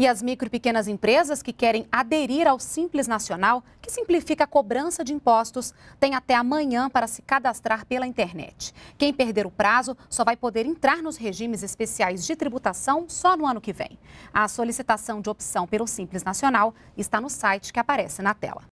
E as micro e pequenas empresas que querem aderir ao Simples Nacional, que simplifica a cobrança de impostos, têm até amanhã para se cadastrar pela internet. Quem perder o prazo só vai poder entrar nos regimes especiais de tributação só no ano que vem. A solicitação de opção pelo Simples Nacional está no site que aparece na tela.